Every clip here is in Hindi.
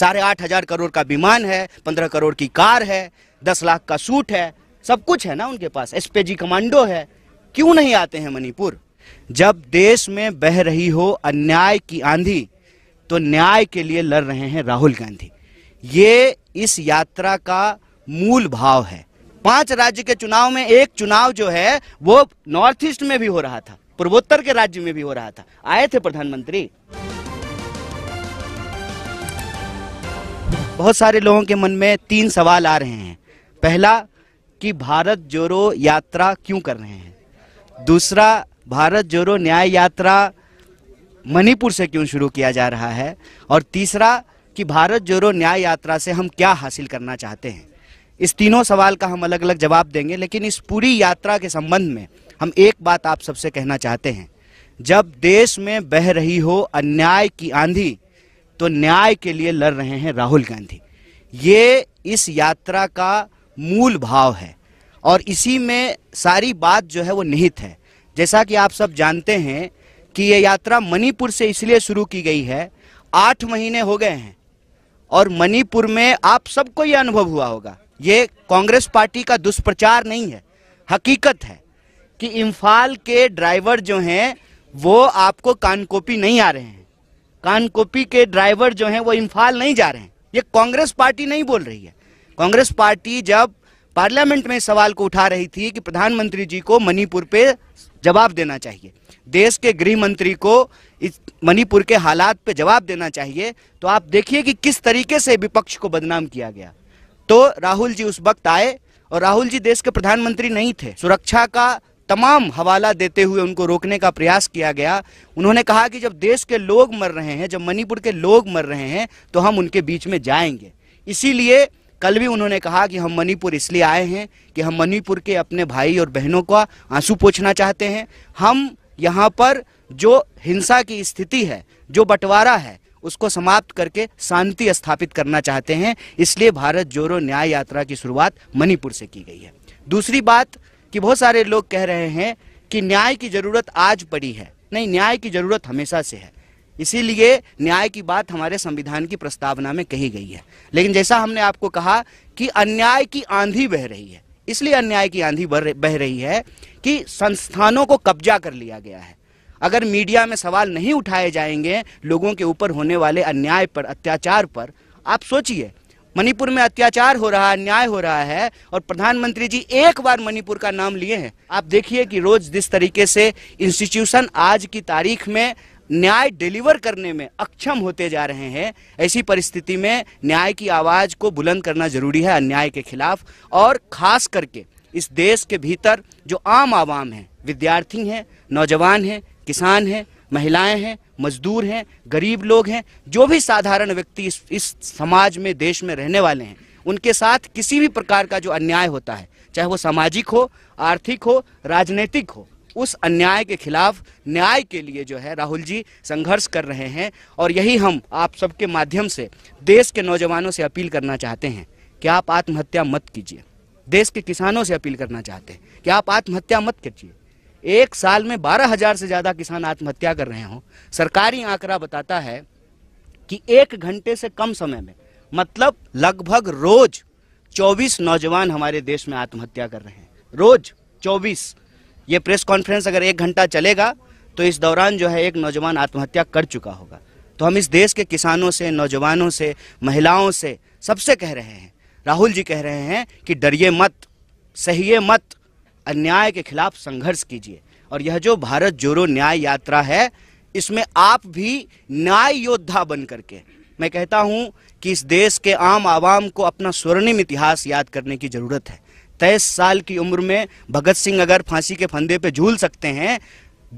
साढ़े आठ हजार करोड़ का विमान है पंद्रह करोड़ की कार है दस लाख का सूट है सब कुछ है ना उनके पास एसपीजी कमांडो है क्यों नहीं आते हैं मणिपुर जब देश में बह रही हो अन्याय की आंधी तो न्याय के लिए लड़ रहे हैं राहुल गांधी ये इस यात्रा का मूल भाव है पांच राज्य के चुनाव में एक चुनाव जो है वो नॉर्थ ईस्ट में भी हो रहा था पूर्वोत्तर के राज्य में भी हो रहा था आए थे प्रधानमंत्री बहुत सारे लोगों के मन में तीन सवाल आ रहे हैं पहला कि भारत जोड़ो यात्रा क्यों कर रहे हैं दूसरा भारत जोड़ो न्याय यात्रा मणिपुर से क्यों शुरू किया जा रहा है और तीसरा कि भारत जोड़ो न्याय यात्रा से हम क्या हासिल करना चाहते हैं इस तीनों सवाल का हम अलग अलग जवाब देंगे लेकिन इस पूरी यात्रा के संबंध में हम एक बात आप सबसे कहना चाहते हैं जब देश में बह रही हो अन्याय की आंधी तो न्याय के लिए लड़ रहे हैं राहुल गांधी ये इस यात्रा का मूल भाव है और इसी में सारी बात जो है वो निहित है जैसा कि आप सब जानते हैं कि ये यात्रा मणिपुर से इसलिए शुरू की गई है आठ महीने हो गए हैं और मणिपुर में आप सबको ये अनुभव हुआ होगा ये कांग्रेस पार्टी का दुष्प्रचार नहीं है हकीकत है कि इम्फाल के ड्राइवर जो हैं वो आपको कानकोपी नहीं आ रहे हैं कानकोपी के ड्राइवर जो हैं वो इम्फाल नहीं जा रहे हैं ये कांग्रेस पार्टी नहीं बोल रही है कांग्रेस पार्टी जब पार्लियामेंट में सवाल को उठा रही थी कि प्रधानमंत्री जी को मणिपुर पे जवाब देना चाहिए देश के गृह मंत्री को इस मणिपुर के हालात पे जवाब देना चाहिए तो आप देखिए कि किस तरीके से विपक्ष को बदनाम किया गया तो राहुल जी उस वक्त आए और राहुल जी देश के प्रधानमंत्री नहीं थे सुरक्षा का तमाम हवाला देते हुए उनको रोकने का प्रयास किया गया उन्होंने कहा कि जब देश के लोग मर रहे हैं जब मणिपुर के लोग मर रहे हैं तो हम उनके बीच में जाएंगे इसीलिए कल भी उन्होंने कहा कि हम मणिपुर इसलिए आए हैं कि हम मणिपुर के अपने भाई और बहनों का आंसू पोछना चाहते हैं हम यहाँ पर जो हिंसा की स्थिति है जो बंटवारा है उसको समाप्त करके शांति स्थापित करना चाहते हैं इसलिए भारत जोरो न्याय यात्रा की शुरुआत मणिपुर से की गई है दूसरी बात कि बहुत सारे लोग कह रहे हैं कि न्याय की जरूरत आज पड़ी है नहीं न्याय की जरूरत हमेशा से है इसीलिए न्याय की बात हमारे संविधान की प्रस्तावना में कही गई है लेकिन जैसा हमने आपको कहा कि अन्याय की आंधी बह रही है इसलिए अन्याय की आंधी बह रही है कि संस्थानों को कब्जा कर लिया गया है अगर मीडिया में सवाल नहीं उठाए जाएंगे लोगों के ऊपर होने वाले अन्याय पर अत्याचार पर आप सोचिए मणिपुर में अत्याचार हो रहा है न्याय हो रहा है और प्रधानमंत्री जी एक बार मणिपुर का नाम लिए हैं आप देखिए कि रोज जिस तरीके से इंस्टीट्यूशन आज की तारीख में न्याय डिलीवर करने में अक्षम होते जा रहे हैं ऐसी परिस्थिति में न्याय की आवाज़ को बुलंद करना जरूरी है अन्याय के खिलाफ और खास करके इस देश के भीतर जो आम आवाम हैं विद्यार्थी हैं नौजवान हैं किसान हैं महिलाएं हैं मजदूर हैं गरीब लोग हैं जो भी साधारण व्यक्ति इस, इस समाज में देश में रहने वाले हैं उनके साथ किसी भी प्रकार का जो अन्याय होता है चाहे वो सामाजिक हो आर्थिक हो राजनीतिक हो उस अन्याय के खिलाफ न्याय के लिए जो है राहुल जी संघर्ष कर रहे हैं और यही हम आप सबके माध्यम से देश के नौजवानों से अपील करना चाहते हैं कि आप आत्महत्या मत कीजिए देश के किसानों से अपील करना चाहते हैं कि आप आत्महत्या मत कीजिए एक साल में बारह हजार से ज़्यादा किसान आत्महत्या कर रहे हो सरकारी आंकड़ा बताता है कि एक घंटे से कम समय में मतलब लगभग रोज 24 नौजवान हमारे देश में आत्महत्या कर रहे हैं रोज 24 ये प्रेस कॉन्फ्रेंस अगर एक घंटा चलेगा तो इस दौरान जो है एक नौजवान आत्महत्या कर चुका होगा तो हम इस देश के किसानों से नौजवानों से महिलाओं से सबसे कह रहे हैं राहुल जी कह रहे हैं कि डरिए मत सहिए मत अन्याय के खिलाफ संघर्ष कीजिए और यह जो भारत जोड़ो न्याय यात्रा है इसमें आप भी न्याय योद्धा बन करके मैं कहता हूँ कि इस देश के आम आवाम को अपना स्वर्णिम इतिहास याद करने की ज़रूरत है तेईस साल की उम्र में भगत सिंह अगर फांसी के फंदे पे झूल सकते हैं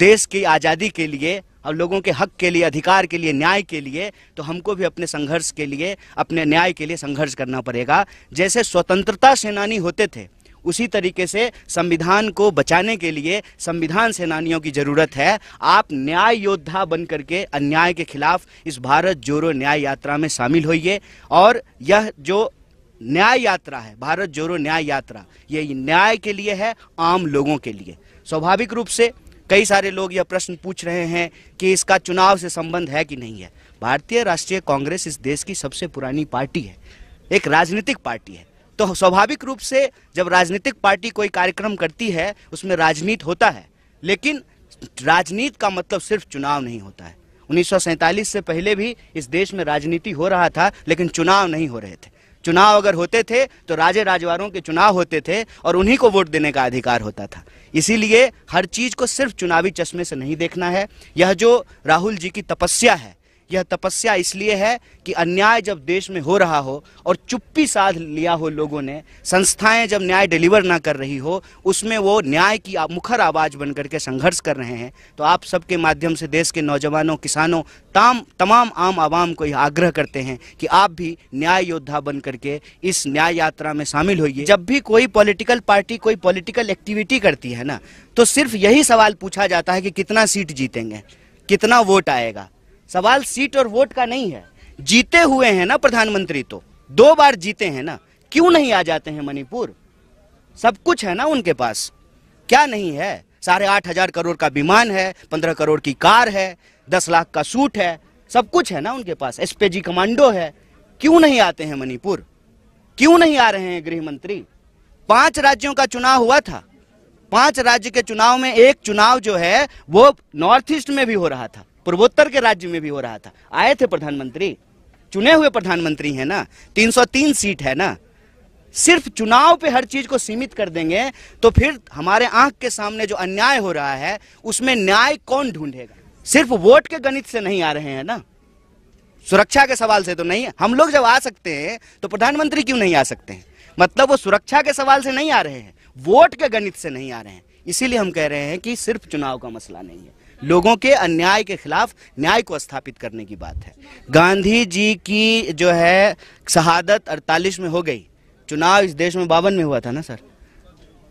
देश की आज़ादी के लिए और लोगों के हक के लिए अधिकार के लिए न्याय के लिए तो हमको भी अपने संघर्ष के लिए अपने न्याय के लिए संघर्ष करना पड़ेगा जैसे स्वतंत्रता सेनानी होते थे उसी तरीके से संविधान को बचाने के लिए संविधान सेनानियों की जरूरत है आप न्याय योद्धा बन करके अन्याय के खिलाफ इस भारत जोरो न्याय यात्रा में शामिल होइए और यह जो न्याय यात्रा है भारत जोरो न्याय यात्रा ये न्याय के लिए है आम लोगों के लिए स्वाभाविक रूप से कई सारे लोग यह प्रश्न पूछ रहे हैं कि इसका चुनाव से संबंध है कि नहीं है भारतीय राष्ट्रीय कांग्रेस इस देश की सबसे पुरानी पार्टी है एक राजनीतिक पार्टी है तो स्वाभाविक रूप से जब राजनीतिक पार्टी कोई कार्यक्रम करती है उसमें राजनीति होता है लेकिन राजनीति का मतलब सिर्फ चुनाव नहीं होता है उन्नीस से पहले भी इस देश में राजनीति हो रहा था लेकिन चुनाव नहीं हो रहे थे चुनाव अगर होते थे तो राजे राजवारों के चुनाव होते थे और उन्हीं को वोट देने का अधिकार होता था इसीलिए हर चीज़ को सिर्फ चुनावी चश्मे से नहीं देखना है यह जो राहुल जी की तपस्या है यह तपस्या इसलिए है कि अन्याय जब देश में हो रहा हो और चुप्पी साध लिया हो लोगों ने संस्थाएं जब न्याय डिलीवर ना कर रही हो उसमें वो न्याय की मुखर आवाज़ बन करके संघर्ष कर रहे हैं तो आप सबके माध्यम से देश के नौजवानों किसानों ताम तमाम आम आवाम को यह आग्रह करते हैं कि आप भी न्याय योद्धा बन करके इस न्याय यात्रा में शामिल होइए जब भी कोई पॉलिटिकल पार्टी कोई पॉलिटिकल एक्टिविटी करती है ना तो सिर्फ यही सवाल पूछा जाता है कि कितना सीट जीतेंगे कितना वोट आएगा सवाल सीट और वोट का नहीं है जीते हुए हैं ना प्रधानमंत्री तो दो बार जीते हैं ना क्यों नहीं आ जाते हैं मणिपुर सब कुछ है ना उनके पास क्या नहीं है साढ़े आठ हजार करोड़ का विमान है पंद्रह करोड़ की कार है दस लाख का सूट है सब कुछ है ना उनके पास एसपीजी कमांडो है क्यों नहीं आते हैं मणिपुर क्यों नहीं आ रहे हैं गृह मंत्री पांच राज्यों का चुनाव हुआ था पांच राज्य के चुनाव में एक चुनाव जो है वो नॉर्थ ईस्ट में भी हो रहा था पूर्वोत्तर के राज्य में भी हो रहा था आए थे प्रधानमंत्री चुने हुए प्रधानमंत्री हैं ना 303 सीट है ना सिर्फ चुनाव पे हर चीज को सीमित कर देंगे तो फिर हमारे आंख के सामने जो अन्याय हो रहा है उसमें न्याय कौन ढूंढेगा सिर्फ वोट के गणित से नहीं आ रहे हैं ना सुरक्षा के सवाल से तो नहीं है हम लोग जब आ सकते हैं तो प्रधानमंत्री क्यों नहीं आ सकते हैं मतलब वो सुरक्षा के सवाल से नहीं आ रहे हैं वोट के गणित से नहीं आ रहे हैं इसीलिए हम कह रहे हैं कि सिर्फ चुनाव का मसला नहीं है लोगों के अन्याय के खिलाफ न्याय को स्थापित करने की बात है गांधी जी की जो है शहादत अड़तालीस में हो गई चुनाव इस देश में बावन में हुआ था ना सर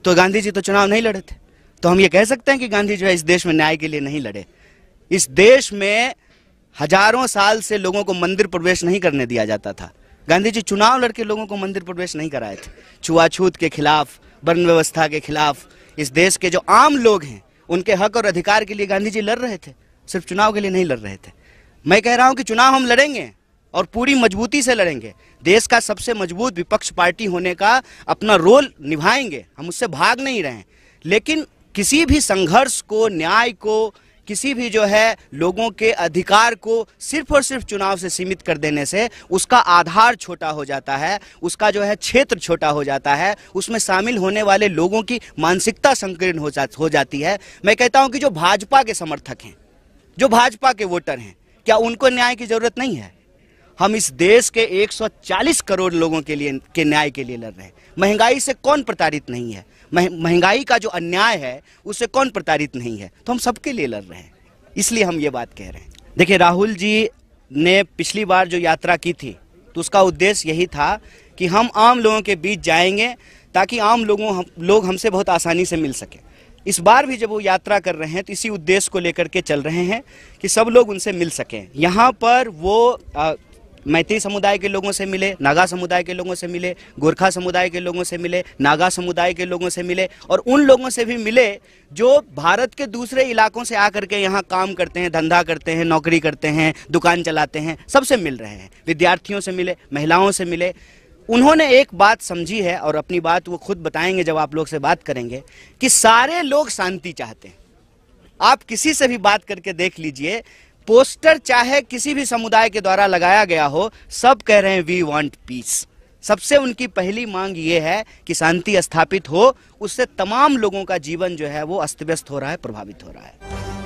तो गांधी जी तो चुनाव नहीं लड़े थे तो हम ये कह सकते हैं कि गांधी जो है इस देश में न्याय के लिए नहीं लड़े इस देश में हजारों साल से लोगों को मंदिर प्रवेश नहीं करने दिया जाता था गांधी जी चुनाव लड़के लोगों को मंदिर प्रवेश नहीं कराए थे छुआछूत के खिलाफ वर्ण व्यवस्था के खिलाफ इस देश के जो आम लोग हैं उनके हक और अधिकार के लिए गांधी जी लड़ रहे थे सिर्फ चुनाव के लिए नहीं लड़ रहे थे मैं कह रहा हूं कि चुनाव हम लड़ेंगे और पूरी मजबूती से लड़ेंगे देश का सबसे मजबूत विपक्ष पार्टी होने का अपना रोल निभाएंगे हम उससे भाग नहीं रहे लेकिन किसी भी संघर्ष को न्याय को किसी भी जो है लोगों के अधिकार को सिर्फ और सिर्फ चुनाव से सीमित कर देने से उसका आधार छोटा हो जाता है उसका जो है क्षेत्र छोटा हो जाता है उसमें शामिल होने वाले लोगों की मानसिकता संकीर्ण हो, जा, हो जाती है मैं कहता हूं कि जो भाजपा के समर्थक हैं जो भाजपा के वोटर हैं क्या उनको न्याय की जरूरत नहीं है हम इस देश के 140 करोड़ लोगों के लिए के न्याय के लिए लड़ रहे हैं महंगाई से कौन प्रताड़ित नहीं है महंगाई का जो अन्याय है उससे कौन प्रताड़ित नहीं है तो हम सबके लिए लड़ रहे हैं इसलिए हम ये बात कह रहे हैं देखिए राहुल जी ने पिछली बार जो यात्रा की थी तो उसका उद्देश्य यही था कि हम आम लोगों के बीच जाएंगे ताकि आम लोगों हम, लोग हमसे बहुत आसानी से मिल सके इस बार भी जब वो यात्रा कर रहे हैं तो इसी उद्देश्य को लेकर के चल रहे हैं कि सब लोग उनसे मिल सकें यहाँ पर वो आ, मैत्री समुदाय के लोगों से मिले नागा समुदाय के लोगों से मिले गोरखा समुदाय के लोगों से मिले नागा समुदाय के लोगों से मिले और उन लोगों से भी मिले जो भारत के दूसरे इलाकों से आकर के यहाँ काम करते हैं धंधा करते हैं नौकरी करते हैं दुकान चलाते हैं सबसे मिल रहे हैं विद्यार्थियों से मिले महिलाओं से मिले उन्होंने एक बात समझी है और अपनी बात वो खुद बताएंगे जब आप लोग से बात करेंगे कि सारे लोग शांति चाहते हैं आप किसी से भी बात करके देख लीजिए पोस्टर चाहे किसी भी समुदाय के द्वारा लगाया गया हो सब कह रहे हैं वी वांट पीस सबसे उनकी पहली मांग ये है कि शांति स्थापित हो उससे तमाम लोगों का जीवन जो है वो अस्त व्यस्त हो रहा है प्रभावित हो रहा है